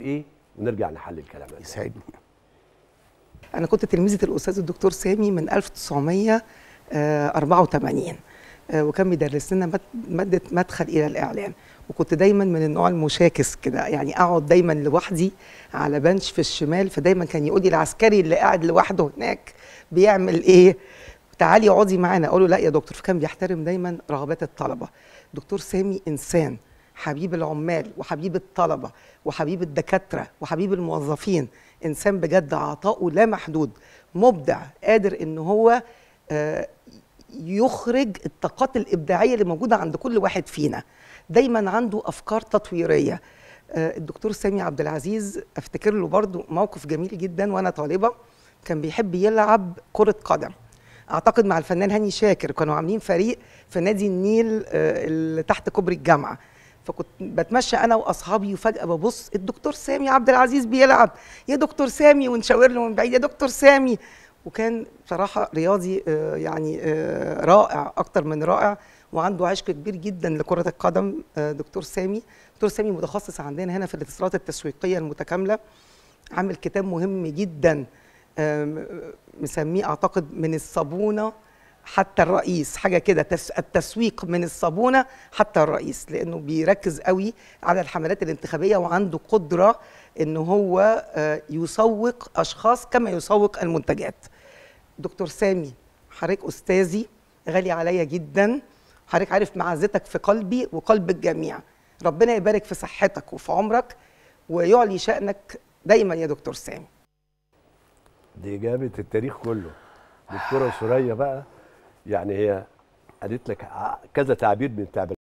ايه ونرجع نحل الكلام ده يسعدني انا كنت تلميذه الاستاذ الدكتور سامي من 1984 آه، آه، وكان بيدرس لنا ماده مدخل الى الاعلام وكنت دايما من النوع المشاكس كده يعني اقعد دايما لوحدي على بنش في الشمال فدايما كان يقول لي العسكري اللي قاعد لوحده هناك بيعمل ايه تعالي اقعدي معانا اقول له لا يا دكتور فكان بيحترم دايما رغبات الطلبه دكتور سامي انسان حبيب العمال وحبيب الطلبه وحبيب الدكاتره وحبيب الموظفين انسان بجد عطاؤه لا محدود مبدع قادر ان هو آه، يخرج الطاقات الابداعيه اللي موجوده عند كل واحد فينا دايما عنده افكار تطويريه آه، الدكتور سامي عبد العزيز افتكر له برضه موقف جميل جدا وانا طالبه كان بيحب يلعب كره قدم اعتقد مع الفنان هاني شاكر كانوا عاملين فريق في نادي النيل آه، اللي تحت كوبري الجامعه فكنت بتمشى انا واصحابي وفجاه ببص الدكتور سامي عبد العزيز بيلعب يا دكتور سامي ونشاور له من بعيد يا دكتور سامي وكان بصراحه رياضي آه، يعني آه، رائع اكتر من رائع وعنده عشق كبير جدا لكره القدم آه، دكتور سامي دكتور سامي متخصص عندنا هنا في الاتصالات التسويقيه المتكامله عامل كتاب مهم جدا مسميه اعتقد من الصابونه حتى الرئيس حاجه كده التسويق من الصابونه حتى الرئيس لانه بيركز قوي على الحملات الانتخابيه وعنده قدره ان هو آه، يسوق اشخاص كما يسوق المنتجات دكتور سامي حضرتك استاذي غالي عليا جدا حضرتك عارف معزتك في قلبي وقلب الجميع ربنا يبارك في صحتك وفي عمرك ويعلي شأنك دايما يا دكتور سامي دي إجابة التاريخ كله دكتورة سوريا بقى يعني هي قالت لك كذا تعبير من التعبير